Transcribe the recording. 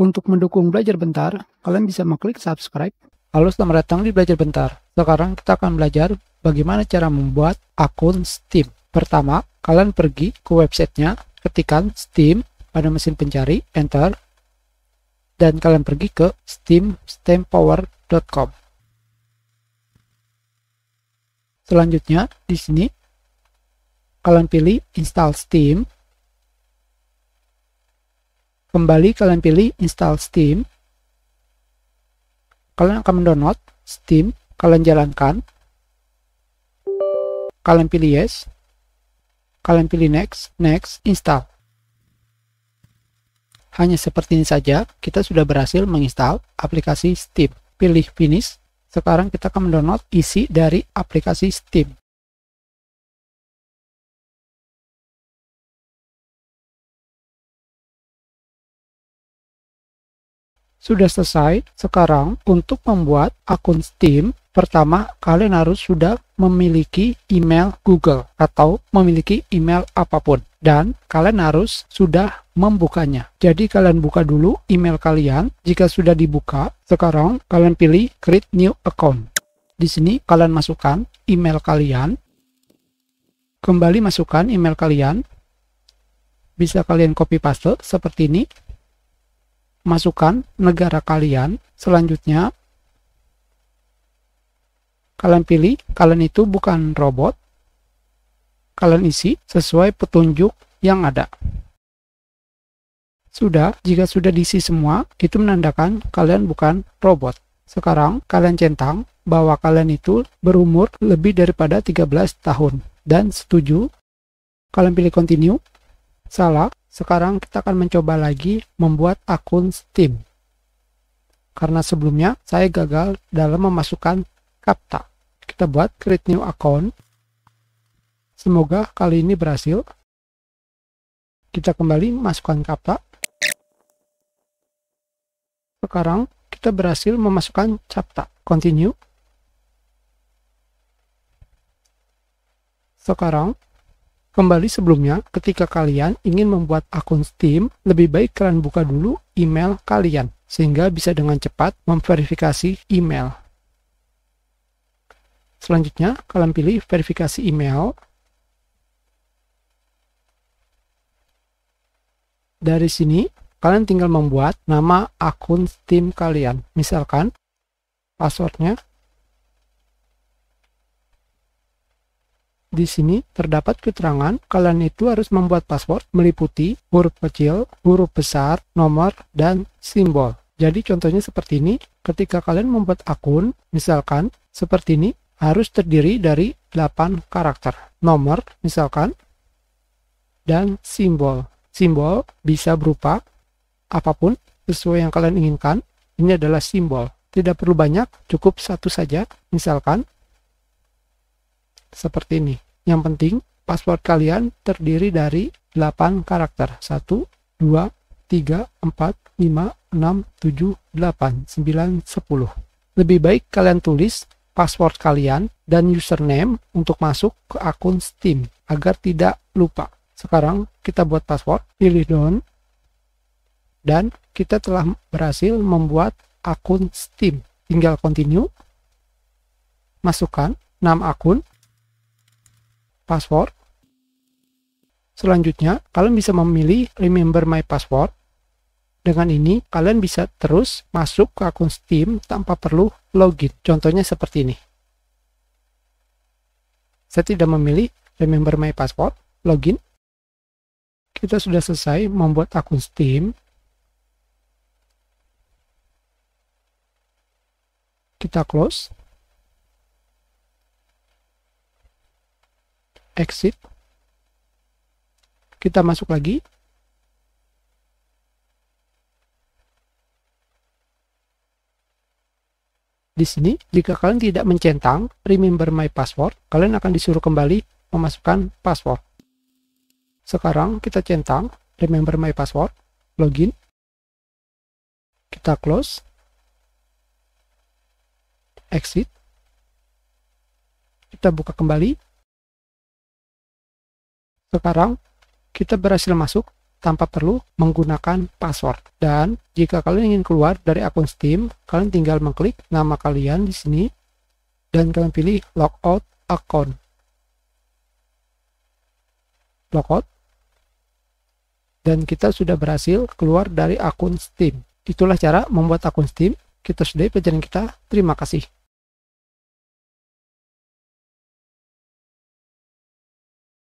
Untuk mendukung belajar bentar, kalian bisa mengklik subscribe. Halo, selamat datang di Belajar Bentar. Sekarang kita akan belajar bagaimana cara membuat akun Steam. Pertama, kalian pergi ke websitenya, Ketikkan Steam pada mesin pencari, enter, dan kalian pergi ke steam, steampower.com. Selanjutnya, di sini, kalian pilih Install Steam, kembali kalian pilih install Steam. Kalian akan mendownload Steam, kalian jalankan. Kalian pilih yes. Kalian pilih next, next, install. Hanya seperti ini saja, kita sudah berhasil menginstal aplikasi Steam. Pilih finish. Sekarang kita akan mendownload isi dari aplikasi Steam. sudah selesai. Sekarang untuk membuat akun Steam, pertama kalian harus sudah memiliki email Google atau memiliki email apapun dan kalian harus sudah membukanya. Jadi kalian buka dulu email kalian. Jika sudah dibuka, sekarang kalian pilih create new account. Di sini kalian masukkan email kalian. Kembali masukkan email kalian. Bisa kalian copy paste seperti ini masukkan negara kalian. Selanjutnya, kalian pilih, kalian itu bukan robot. Kalian isi sesuai petunjuk yang ada. Sudah, jika sudah diisi semua, itu menandakan kalian bukan robot. Sekarang, kalian centang bahwa kalian itu berumur lebih daripada 13 tahun. Dan setuju, kalian pilih continue. Salah, sekarang kita akan mencoba lagi membuat akun Steam. Karena sebelumnya saya gagal dalam memasukkan CAPTCHA. Kita buat create new account. Semoga kali ini berhasil. Kita kembali masukkan CAPTCHA. Sekarang kita berhasil memasukkan CAPTCHA. Continue. Sekarang Kembali sebelumnya, ketika kalian ingin membuat akun Steam, lebih baik kalian buka dulu email kalian, sehingga bisa dengan cepat memverifikasi email. Selanjutnya, kalian pilih verifikasi email. Dari sini, kalian tinggal membuat nama akun Steam kalian. Misalkan, passwordnya di sini terdapat keterangan kalian itu harus membuat password meliputi huruf kecil, huruf besar, nomor, dan simbol. Jadi contohnya seperti ini, ketika kalian membuat akun, misalkan seperti ini, harus terdiri dari 8 karakter, nomor misalkan, dan simbol. Simbol bisa berupa apapun sesuai yang kalian inginkan, ini adalah simbol. Tidak perlu banyak, cukup satu saja, misalkan seperti ini. Yang penting, password kalian terdiri dari 8 karakter. 1, 2, 3, 4, 5, 6, 7, 8, 9, 10. Lebih baik kalian tulis password kalian dan username untuk masuk ke akun Steam agar tidak lupa. Sekarang kita buat password, pilih down, dan kita telah berhasil membuat akun Steam. Tinggal continue, masukkan 6 akun, password. Selanjutnya, kalian bisa memilih remember my password. Dengan ini, kalian bisa terus masuk ke akun Steam tanpa perlu login. Contohnya seperti ini. Saya tidak memilih remember my password, login. Kita sudah selesai membuat akun Steam. Kita close. exit kita masuk lagi di sini jika kalian tidak mencentang remember my password kalian akan disuruh kembali memasukkan password sekarang kita centang remember my password login kita close exit kita buka kembali sekarang kita berhasil masuk tanpa perlu menggunakan password. Dan jika kalian ingin keluar dari akun Steam, kalian tinggal mengklik nama kalian di sini dan kalian pilih logout account. Logout. Dan kita sudah berhasil keluar dari akun Steam. Itulah cara membuat akun Steam. Kita sudahi pelajaran kita. Terima kasih.